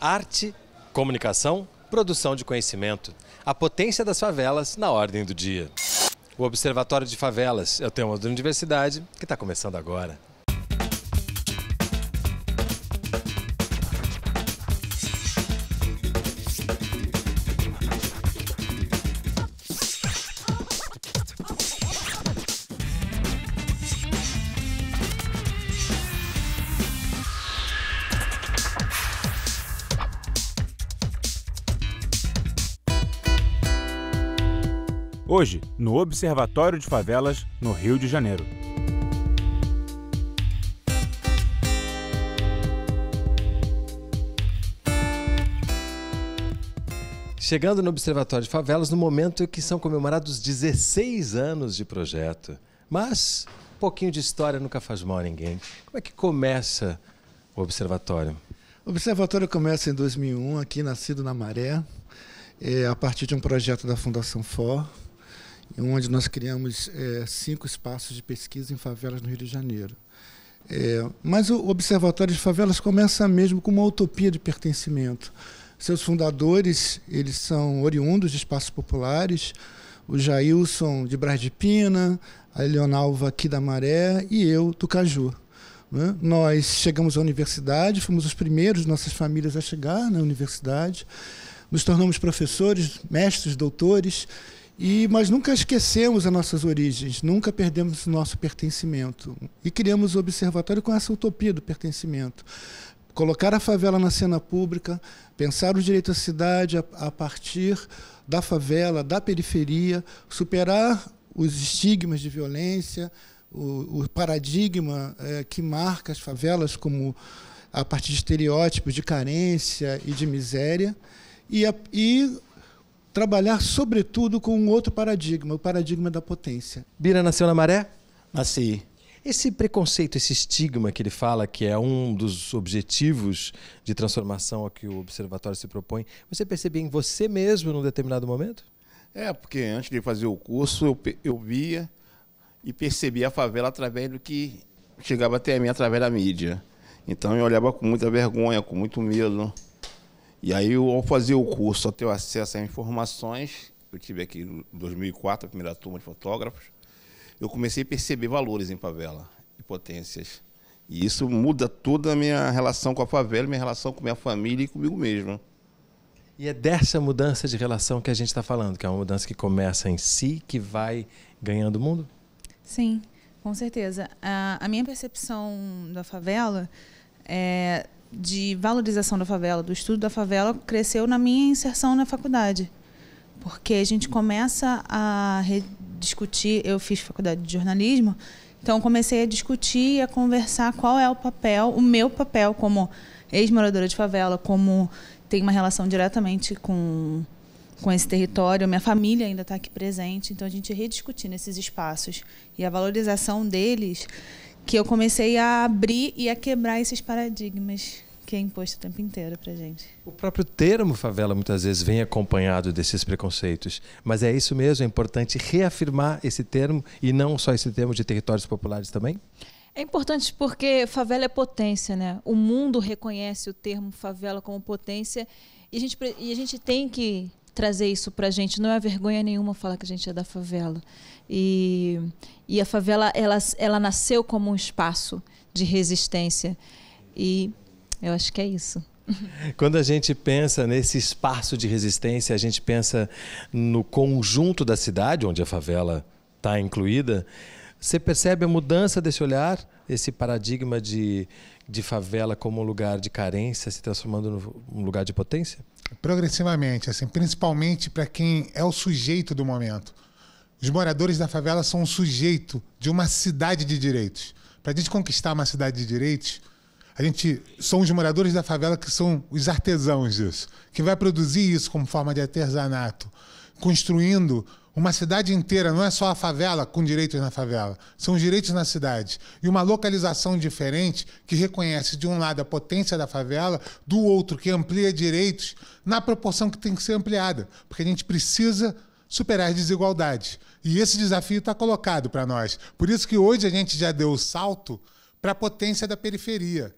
Arte, comunicação, produção de conhecimento. A potência das favelas na ordem do dia. O Observatório de Favelas, é o tema da universidade que está começando agora. hoje no Observatório de Favelas, no Rio de Janeiro. Chegando no Observatório de Favelas, no momento em que são comemorados 16 anos de projeto. Mas, um pouquinho de história nunca faz mal a ninguém. Como é que começa o Observatório? O Observatório começa em 2001, aqui nascido na Maré, é, a partir de um projeto da Fundação FOR, onde nós criamos é, cinco espaços de pesquisa em favelas no Rio de Janeiro. É, mas o Observatório de Favelas começa mesmo com uma utopia de pertencimento. Seus fundadores, eles são oriundos de espaços populares, o Jailson de Brás de Pina, a Leonalva aqui da Maré e eu do Caju. Né? Nós chegamos à universidade, fomos os primeiros de nossas famílias a chegar na universidade, nos tornamos professores, mestres, doutores, e, mas nunca esquecemos as nossas origens, nunca perdemos o nosso pertencimento. E criamos o observatório com essa utopia do pertencimento. Colocar a favela na cena pública, pensar o direito à cidade a, a partir da favela, da periferia, superar os estigmas de violência, o, o paradigma é, que marca as favelas como a partir de estereótipos de carência e de miséria, e, a, e trabalhar sobretudo com um outro paradigma, o paradigma da potência. Bira nasceu na maré? Nasci. Esse preconceito, esse estigma que ele fala, que é um dos objetivos de transformação a que o observatório se propõe, você percebia em você mesmo num determinado momento? É, porque antes de fazer o curso, eu, eu via e percebia a favela através do que chegava até mim através da mídia. Então eu olhava com muita vergonha, com muito medo. E aí, ao fazer o curso, ao ter acesso a informações, eu tive aqui em 2004, a primeira turma de fotógrafos, eu comecei a perceber valores em favela e potências. E isso muda toda a minha relação com a favela, minha relação com minha família e comigo mesmo. E é dessa mudança de relação que a gente está falando, que é uma mudança que começa em si, que vai ganhando o mundo? Sim, com certeza. A, a minha percepção da favela é, de valorização da favela, do estudo da favela, cresceu na minha inserção na faculdade. Porque a gente começa a discutir, eu fiz faculdade de jornalismo, então comecei a discutir e a conversar qual é o papel, o meu papel como ex-moradora de favela, como tem uma relação diretamente com com esse território, minha família ainda está aqui presente, então a gente é rediscutindo esses espaços e a valorização deles que eu comecei a abrir e a quebrar esses paradigmas que é imposto o tempo inteiro para gente. O próprio termo favela muitas vezes vem acompanhado desses preconceitos, mas é isso mesmo, é importante reafirmar esse termo e não só esse termo de territórios populares também? É importante porque favela é potência, né? O mundo reconhece o termo favela como potência e a gente, e a gente tem que trazer isso para a gente. Não é vergonha nenhuma falar que a gente é da favela. E, e a favela, ela, ela nasceu como um espaço de resistência. E eu acho que é isso. Quando a gente pensa nesse espaço de resistência, a gente pensa no conjunto da cidade, onde a favela está incluída. Você percebe a mudança desse olhar, esse paradigma de, de favela como um lugar de carência se transformando num lugar de potência? Progressivamente, assim, principalmente para quem é o sujeito do momento. Os moradores da favela são um sujeito de uma cidade de direitos. Para a gente conquistar uma cidade de direitos, a gente são os moradores da favela que são os artesãos disso, que vai produzir isso como forma de artesanato, construindo uma cidade inteira não é só a favela com direitos na favela, são os direitos na cidade. E uma localização diferente que reconhece, de um lado, a potência da favela, do outro, que amplia direitos na proporção que tem que ser ampliada, porque a gente precisa superar as desigualdades. E esse desafio está colocado para nós. Por isso que hoje a gente já deu o salto para a potência da periferia.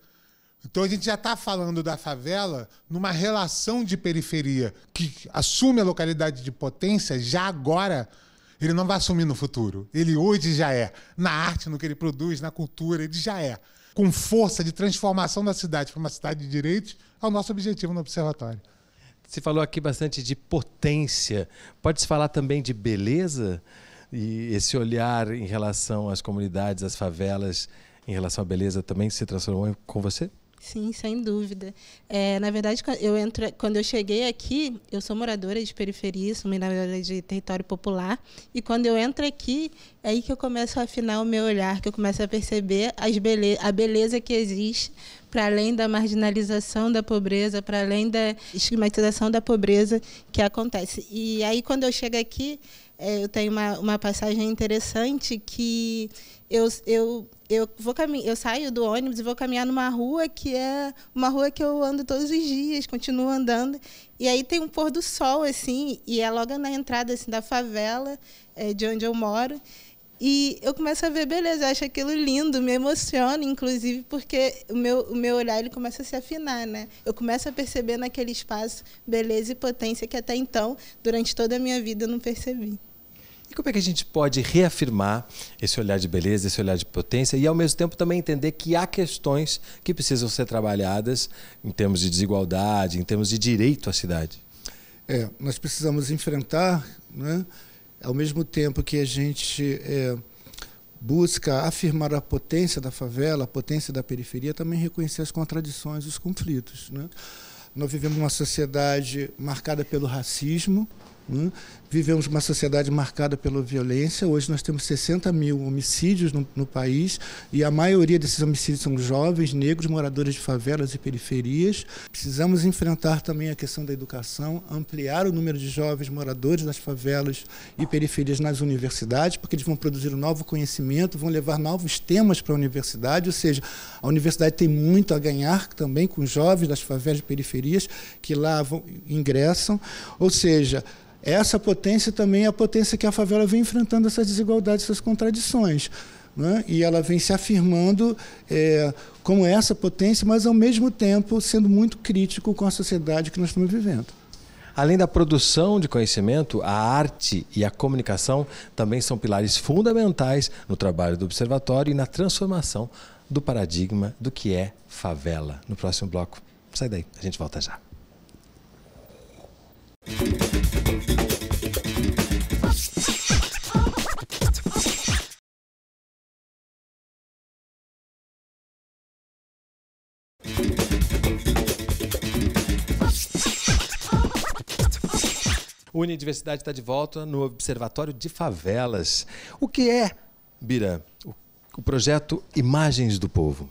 Então a gente já está falando da favela numa relação de periferia que assume a localidade de potência já agora. Ele não vai assumir no futuro. Ele hoje já é. Na arte, no que ele produz, na cultura, ele já é. Com força de transformação da cidade para uma cidade de direitos, é o nosso objetivo no observatório. Você falou aqui bastante de potência. Pode-se falar também de beleza? E esse olhar em relação às comunidades, às favelas, em relação à beleza também se transformou com você? Sim, sem dúvida. É, na verdade, eu entro, quando eu cheguei aqui, eu sou moradora de periferia, sou moradora de território popular, e quando eu entro aqui, é aí que eu começo a afinar o meu olhar, que eu começo a perceber as bele a beleza que existe para além da marginalização da pobreza, para além da estigmatização da pobreza que acontece. E aí, quando eu chego aqui, é, eu tenho uma, uma passagem interessante que eu, eu eu vou caminho, eu saio do ônibus e vou caminhar numa rua que é uma rua que eu ando todos os dias, continuo andando. E aí tem um pôr do sol assim, e é logo na entrada assim da favela, é, de onde eu moro. E eu começo a ver beleza, eu acho aquilo lindo, me emociona, inclusive, porque o meu, o meu olhar ele começa a se afinar, né? Eu começo a perceber naquele espaço beleza e potência que até então, durante toda a minha vida, eu não percebi. E como é que a gente pode reafirmar esse olhar de beleza, esse olhar de potência e ao mesmo tempo também entender que há questões que precisam ser trabalhadas em termos de desigualdade, em termos de direito à cidade? É, nós precisamos enfrentar, né, ao mesmo tempo que a gente é, busca afirmar a potência da favela, a potência da periferia, também reconhecer as contradições, os conflitos. Né? Nós vivemos uma sociedade marcada pelo racismo, Hum? Vivemos uma sociedade marcada pela violência. Hoje nós temos 60 mil homicídios no, no, país e a maioria desses homicídios são jovens, negros, moradores de favelas e periferias. Precisamos enfrentar também a questão da educação, ampliar o número de jovens moradores das favelas e periferias nas universidades, porque eles vão produzir um novo conhecimento, vão levar novos temas para a universidade. Ou seja, a universidade tem muito a ganhar também com jovens das favelas e periferias que lá vão, ingressam. Ou seja, essa potência também é a potência que a favela vem enfrentando essas desigualdades, essas contradições. Né? E ela vem se afirmando é, como essa potência, mas ao mesmo tempo sendo muito crítico com a sociedade que nós estamos vivendo. Além da produção de conhecimento, a arte e a comunicação também são pilares fundamentais no trabalho do observatório e na transformação do paradigma do que é favela. No próximo bloco, sai daí, a gente volta já. Unidiversidade está de volta no Observatório de Favelas. O que é, Bira, o projeto Imagens do Povo?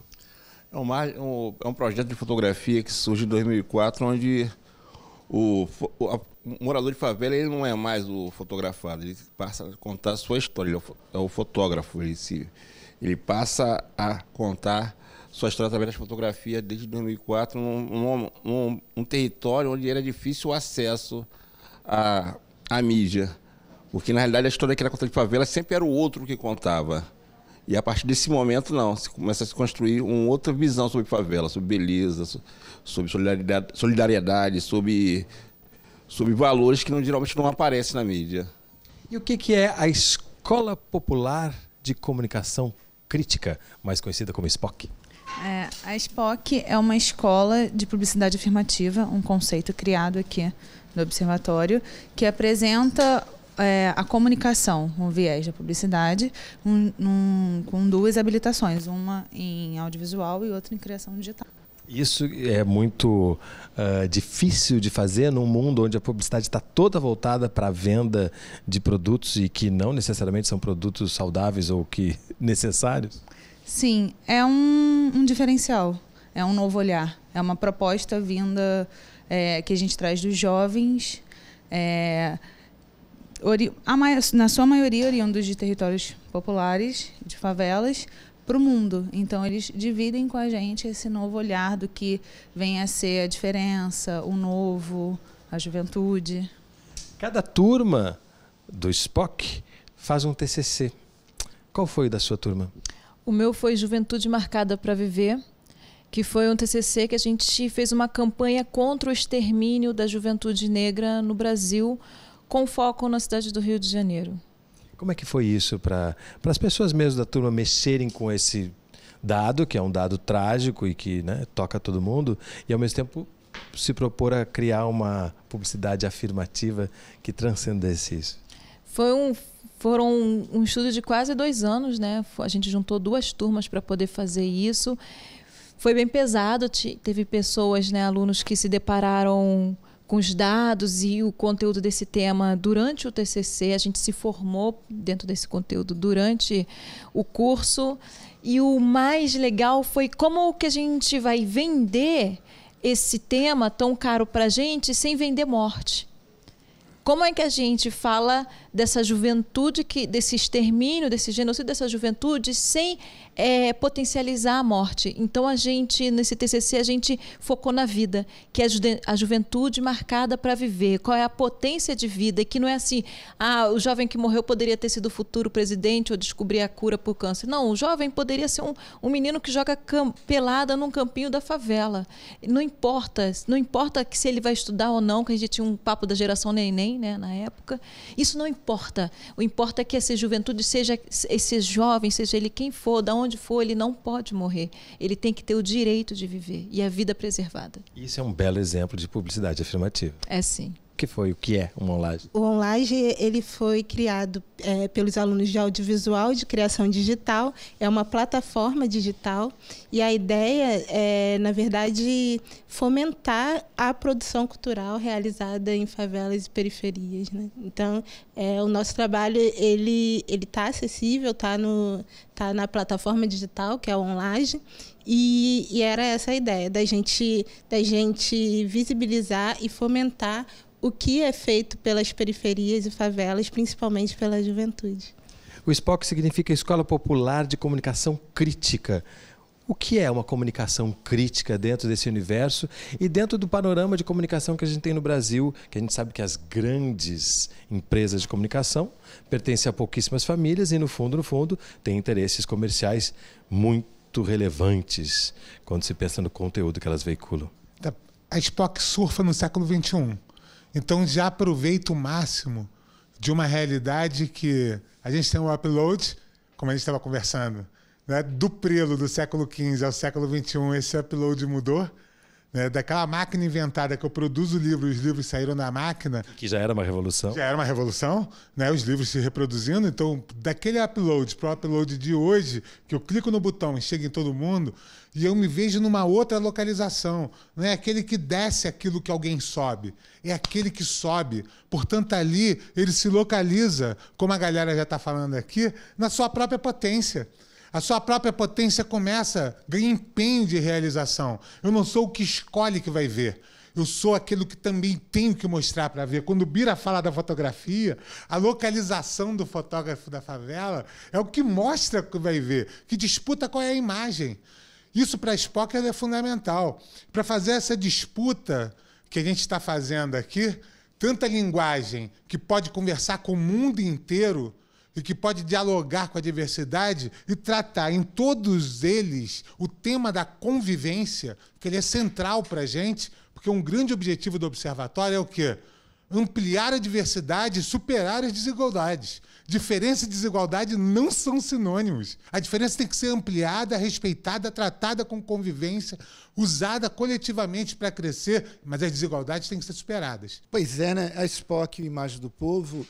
É um, é um projeto de fotografia que surge em 2004, onde o, o, a, o morador de favela ele não é mais o fotografado, ele passa a contar a sua história, ele é o é fotógrafo, ele, se, ele passa a contar sua história através das fotografia desde 2004, num um território onde era difícil o acesso a, a mídia. Porque, na realidade, a história que era contada de favela sempre era o outro que contava. E a partir desse momento, não, se começa a se construir uma outra visão sobre favela, sobre beleza, sobre solidariedade, solidariedade sobre, sobre valores que não, geralmente não aparecem na mídia. E o que, que é a Escola Popular de Comunicação Crítica, mais conhecida como SPOC? É, a SPOC é uma escola de publicidade afirmativa, um conceito criado aqui do observatório, que apresenta é, a comunicação, um viés da publicidade, um, um, com duas habilitações, uma em audiovisual e outra em criação digital. Isso é muito uh, difícil de fazer num mundo onde a publicidade está toda voltada para a venda de produtos e que não necessariamente são produtos saudáveis ou que necessários? Sim, é um, um diferencial, é um novo olhar, é uma proposta vinda é, que a gente traz dos jovens, é, ori, a, na sua maioria oriundos de territórios populares, de favelas, para o mundo. Então, eles dividem com a gente esse novo olhar do que vem a ser a diferença, o novo, a juventude. Cada turma do SPOC faz um TCC. Qual foi o da sua turma? O meu foi Juventude Marcada para Viver, que foi um TCC que a gente fez uma campanha contra o extermínio da juventude negra no Brasil, com foco na cidade do Rio de Janeiro. Como é que foi isso para as pessoas mesmo da turma mexerem com esse dado, que é um dado trágico e que né, toca todo mundo, e ao mesmo tempo se propor a criar uma publicidade afirmativa que transcendesse isso? Foi um, foram um, um estudo de quase dois anos, né? A gente juntou duas turmas para poder fazer isso. Foi bem pesado, teve pessoas, né, alunos que se depararam com os dados e o conteúdo desse tema durante o TCC. A gente se formou dentro desse conteúdo durante o curso. E o mais legal foi como que a gente vai vender esse tema tão caro para a gente sem vender morte. Como é que a gente fala dessa juventude, que, desse extermínio, desse genocídio dessa juventude, sem é, potencializar a morte? Então, a gente, nesse TCC, a gente focou na vida, que é a, juventude marcada para viver, qual é a potência de vida, e que não é assim, ah, o jovem que morreu poderia ter sido futuro presidente ou descobrir a cura por câncer. Não, o jovem poderia ser um, um menino que joga pelada num campinho da favela. Não importa, não importa que se ele vai estudar ou não, que a gente tinha um papo da geração neném, né, na época. Isso não importa. O importa é que essa juventude, seja esse jovem, seja ele quem for, da onde for, ele não pode morrer. Ele tem que ter o direito de viver e a vida preservada. Isso é um belo exemplo de publicidade afirmativa. É sim que foi, o que é o onlage O onlage ele foi criado é, pelos alunos de audiovisual de criação digital. É uma plataforma digital e a ideia é, na verdade, fomentar a produção cultural realizada em favelas e periferias. Né? Então, é, o nosso trabalho ele ele está acessível, está no tá na plataforma digital que é o Onlage e, e era essa a ideia da gente da gente visibilizar e fomentar o que é feito pelas periferias e favelas, principalmente pela juventude. O SPOC significa Escola Popular de Comunicação Crítica. O que é uma comunicação crítica dentro desse universo e dentro do panorama de comunicação que a gente tem no Brasil, que a gente sabe que as grandes empresas de comunicação pertencem a pouquíssimas famílias e, no fundo, no fundo, têm interesses comerciais muito relevantes quando se pensa no conteúdo que elas veiculam. A SPOC surfa no século XXI então já aproveita o máximo de uma realidade que a gente tem um upload, como a gente estava conversando, né? do prelo do século XV ao século XXI, esse upload mudou né, daquela máquina inventada que eu produzo o livro, os livros saíram na máquina. Que já era uma revolução. Já era uma revolução, né, os livros se reproduzindo. Então, daquele upload para o upload de hoje, que eu clico no botão e chega em todo mundo, e eu me vejo numa outra localização. Não é aquele que desce aquilo que alguém sobe, é aquele que sobe. Portanto, ali ele se localiza, como a galera já está falando aqui, na sua própria potência. A sua própria potência começa, ganha empenho de realização. Eu não sou o que escolhe que vai ver. Eu sou aquilo que também tenho que mostrar para ver. Quando o Bira fala da fotografia, a localização do fotógrafo da favela é o que mostra que vai ver, que disputa qual é a imagem. Isso para a Spock é fundamental. Para fazer essa disputa que a gente está fazendo aqui, tanta linguagem que pode conversar com o mundo inteiro, e que pode dialogar com a diversidade e tratar em todos eles o tema da convivência, que ele é central para a gente, porque um grande objetivo do observatório é o quê? Ampliar a diversidade e superar as desigualdades. Diferença e desigualdade não são sinônimos. A diferença tem que ser ampliada, respeitada, tratada com convivência, usada coletivamente para crescer, mas as desigualdades têm que ser superadas. Pois é, né? A Spock, Imagem do Povo,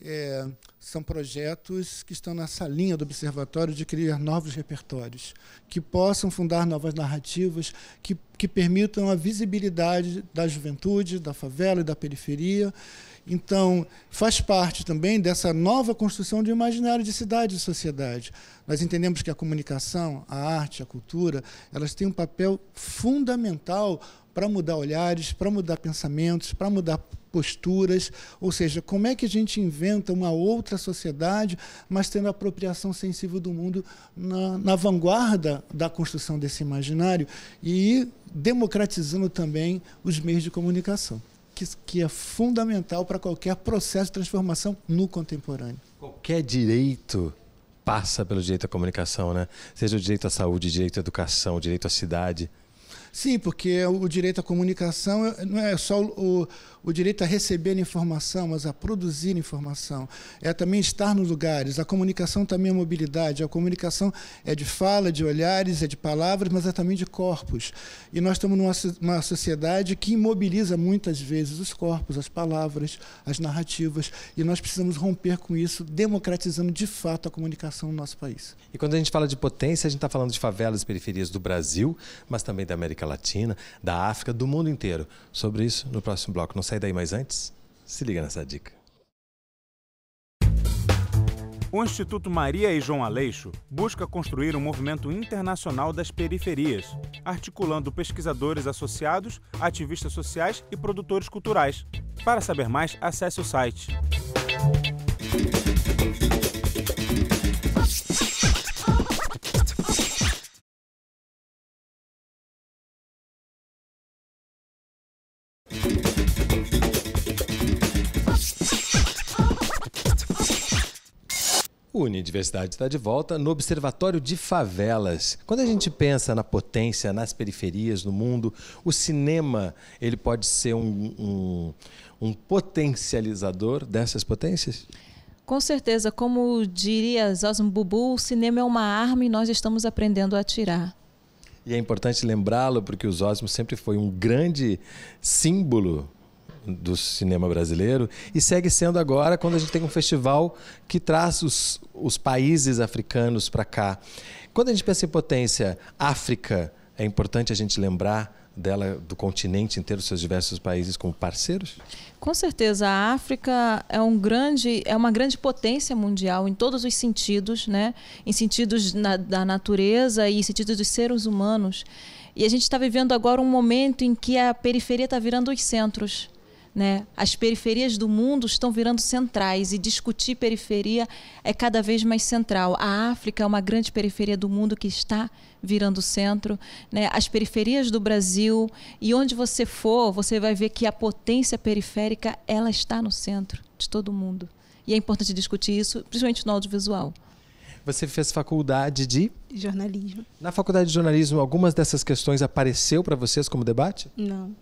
é, são projetos que estão nessa linha do observatório de criar novos repertórios, que possam fundar novas narrativas, que, que permitam a visibilidade da juventude, da favela e da periferia. Então, faz parte também dessa nova construção de imaginário de cidade e sociedade. Nós entendemos que a comunicação, a arte, a cultura, elas têm um papel fundamental para mudar olhares, para mudar pensamentos, para mudar posturas, ou seja, como é que a gente inventa uma outra sociedade, mas tendo a apropriação sensível do mundo na, na vanguarda da construção desse imaginário e democratizando também os meios de comunicação, que, que é fundamental para qualquer processo de transformação no contemporâneo. Qualquer direito passa pelo direito à comunicação, né? Seja o direito à saúde, direito à educação, direito à cidade. Sim, porque o direito à comunicação eh, não é só o, o direito a receber informação, mas a produzir informação. É também estar nos lugares. A comunicação também é mobilidade. A comunicação é de fala, de olhares, é de palavras, mas é também de corpos. E nós estamos numa uma sociedade que imobiliza muitas vezes os corpos, as palavras, as narrativas. E nós precisamos romper com isso, democratizando de fato a comunicação no nosso país. E quando a gente fala de potência, a gente está falando de favelas e periferias do Brasil, mas também da América Latina, da África, do mundo inteiro. Sobre isso, no próximo bloco. Não sair daí mais antes? Se liga nessa dica. O Instituto Maria e João Aleixo busca construir um movimento internacional das periferias, articulando pesquisadores associados, ativistas sociais e produtores culturais. Para saber mais, acesse o site. Diversidade está de volta no Observatório de Favelas. Quando a gente pensa na potência, nas periferias, no mundo, o cinema ele pode ser um, um, um potencializador dessas potências? Com certeza, como diria Zosmo Bubu, o cinema é uma arma e nós estamos aprendendo a atirar. E é importante lembrá-lo, porque o Zosmo sempre foi um grande símbolo do cinema brasileiro e segue sendo agora quando a gente tem um festival que traz os, os países africanos para cá. Quando a gente pensa em potência, África, é importante a gente lembrar dela, do continente inteiro, seus diversos países como parceiros? Com certeza, a África é, um grande, é uma grande potência mundial em todos os sentidos, né? em sentidos na, da natureza e em sentidos dos seres humanos. E a gente está vivendo agora um momento em que a periferia está virando os centros. Né? As periferias do mundo estão virando centrais e discutir periferia é cada vez mais central. A África é uma grande periferia do mundo que está virando centro, né? as periferias do Brasil e onde você for, você vai ver que a potência periférica ela está no centro de todo mundo. E é importante discutir isso, principalmente no audiovisual. Você fez faculdade de jornalismo. Na faculdade de jornalismo, algumas dessas questões apareceu para vocês como debate? Não.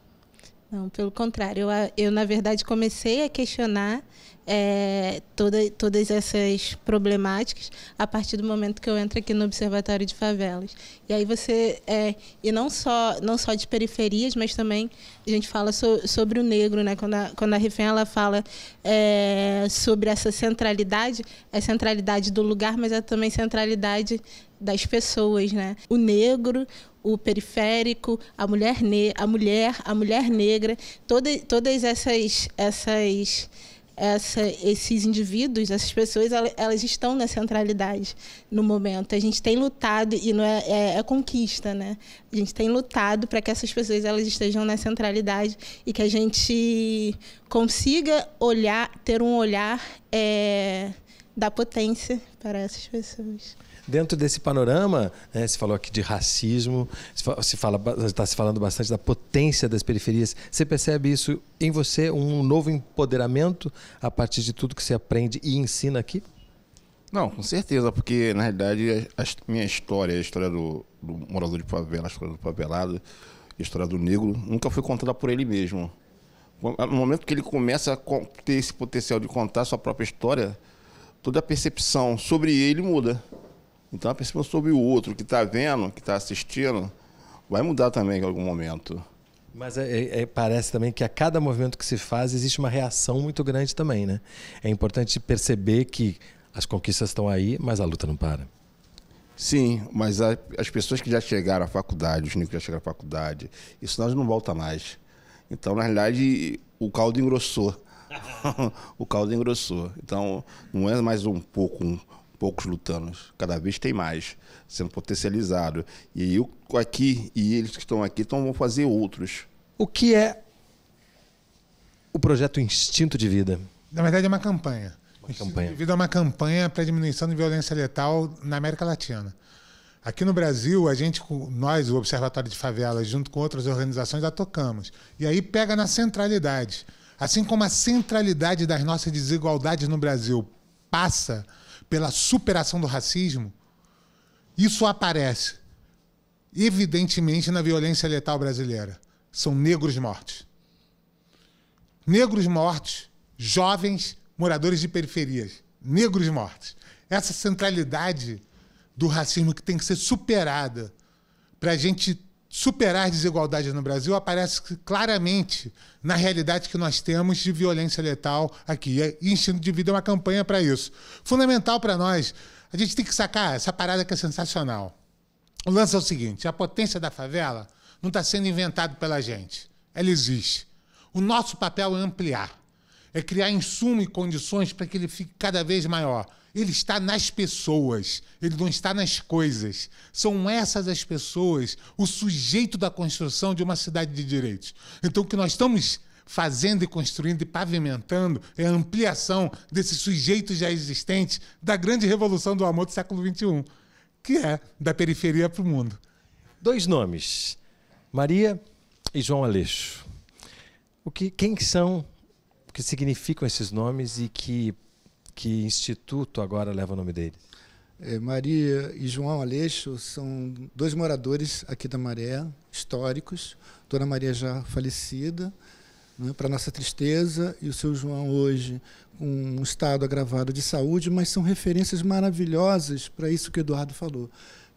Não, pelo contrário, eu, eu na verdade comecei a questionar é, toda, todas essas problemáticas a partir do momento que eu entro aqui no Observatório de Favelas. E aí você, é, e não só, não só de periferias, mas também a gente fala so, sobre o negro, né? Quando a, quando a Refém ela fala é, sobre essa centralidade, é centralidade do lugar, mas é também centralidade das pessoas, né? O negro, o periférico, a mulher, ne a mulher, a mulher negra, toda, todas essas essas essa, esses indivíduos, essas pessoas, elas estão na centralidade no momento. A gente tem lutado, e não é, é, é conquista, né? A gente tem lutado para que essas pessoas elas estejam na centralidade e que a gente consiga olhar, ter um olhar é, da potência para essas pessoas dentro desse panorama, né, se falou aqui de racismo, se fala, está se falando bastante da potência das periferias. Você percebe isso em você, um novo empoderamento a partir de tudo que você aprende e ensina aqui? Não, com certeza, porque na realidade a, minha história, a história do, do morador de favela, a história do favelado, a história do negro, nunca foi contada por ele mesmo. No momento que ele começa a ter esse potencial de contar sua própria história, toda a percepção sobre ele muda. Então a percepção sobre o outro que está vendo, que está assistindo, vai mudar também em algum momento. Mas é, é, é, parece também que a cada movimento que se faz existe uma reação muito grande também, né? É importante perceber que as conquistas estão aí, mas a luta não para. Sim, mas a, as pessoas que já chegaram à faculdade, os negros que já chegaram à faculdade, isso nós não volta mais. Então, na realidade, o caldo engrossou. o caldo engrossou. Então, não é mais um pouco um, poucos lutanos, cada vez tem mais sendo potencializado. E eu aqui e eles que estão aqui então vão fazer outros. O que é o projeto Instinto de Vida? Na verdade é uma campanha. Uma Instinto campanha. de Vida é uma campanha para diminuição de violência letal na América Latina. Aqui no Brasil, a gente, nós, o Observatório de Favelas, junto com outras organizações, já tocamos. E aí pega na centralidade. Assim como a centralidade das nossas desigualdades no Brasil passa pela superação do racismo, isso aparece evidentemente na violência letal brasileira. São negros mortos. Negros mortos, jovens moradores de periferias, negros mortos. Essa centralidade do racismo que tem que ser superada para a gente superar desigualdades no Brasil aparece claramente na realidade que nós temos de violência letal aqui. E Instinto de Vida é uma campanha para isso. Fundamental para nós, a gente tem que sacar essa parada que é sensacional. O lance é o seguinte: a potência da favela não está sendo inventada pela gente, ela existe. O nosso papel é ampliar, é criar insumo e condições para que ele fique cada vez maior. Ele está nas pessoas, ele não está nas coisas. São essas as pessoas o sujeito da construção de uma cidade de direitos. Então, o que nós estamos fazendo e construindo e pavimentando é a ampliação desses sujeitos já existentes da grande revolução do amor do século XXI, que é da periferia para o mundo. Dois nomes: Maria e João Aleixo. O que, quem são, o que significam esses nomes e que que instituto agora leva o nome dele? É, Maria e João Aleixo são dois moradores aqui da Maré, históricos. Dona Maria já falecida, né, para nossa tristeza, e o seu João hoje com um estado agravado de saúde, mas são referências maravilhosas para isso que o Eduardo falou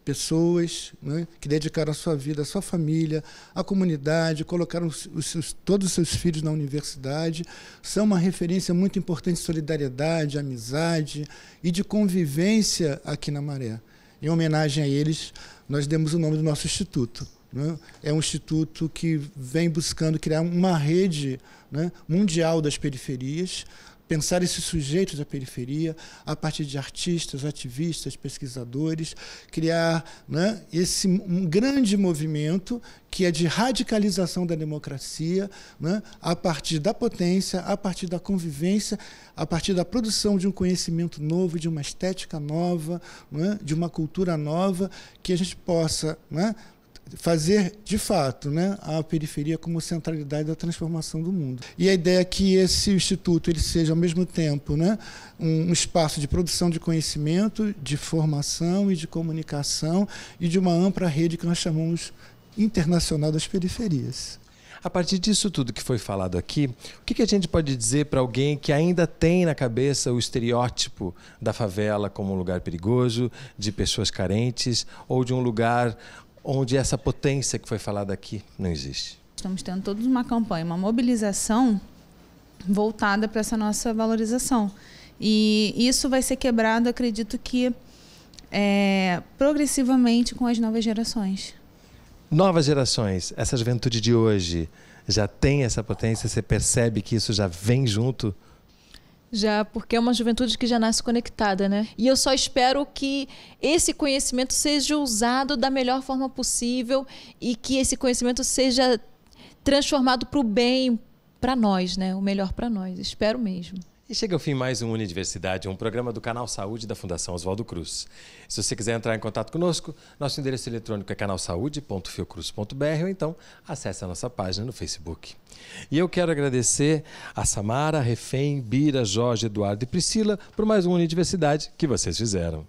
pessoas né, que dedicaram a sua vida, a sua família, a comunidade, colocaram os seus, todos os seus filhos na universidade. São é uma referência muito importante de solidariedade, amizade e de convivência aqui na Maré. Em homenagem a eles, nós demos o nome do nosso instituto. Né? É um instituto que vem buscando criar uma rede né, mundial das periferias, pensar esses sujeitos da periferia a partir de artistas, ativistas, pesquisadores, criar né, esse um grande movimento que é de radicalização da democracia, né, a partir da potência, a partir da convivência, a partir da produção de um conhecimento novo, de uma estética nova, né, de uma cultura nova, que a gente possa né, fazer de fato né, a periferia como centralidade da transformação do mundo. E a ideia é que esse instituto ele seja ao mesmo tempo né, um espaço de produção de conhecimento, de formação e de comunicação e de uma ampla rede que nós chamamos internacional das periferias. A partir disso tudo que foi falado aqui, o que, a gente pode dizer para alguém que ainda tem na cabeça o estereótipo da favela como um lugar perigoso, de pessoas carentes ou de um lugar onde essa potência que foi falada aqui não existe. Estamos tendo todos uma campanha, uma mobilização voltada para essa nossa valorização. E isso vai ser quebrado, acredito que, é, progressivamente com as novas gerações. Novas gerações, essa juventude de hoje já tem essa potência? Você percebe que isso já vem junto? já porque é uma juventude que já nasce conectada, né? E eu só espero que esse conhecimento seja usado da melhor forma possível e que esse conhecimento seja transformado para o bem para nós, né? O melhor para nós. Espero mesmo. E chega ao fim mais um Universidade, um programa do canal Saúde da Fundação Oswaldo Cruz. Se você quiser entrar em contato conosco, nosso endereço eletrônico é canalsaude.fiocruz.br ou então acesse a nossa página no Facebook. E eu quero agradecer a Samara, Refém, Bira, Jorge, Eduardo e Priscila por mais um Universidade que vocês fizeram.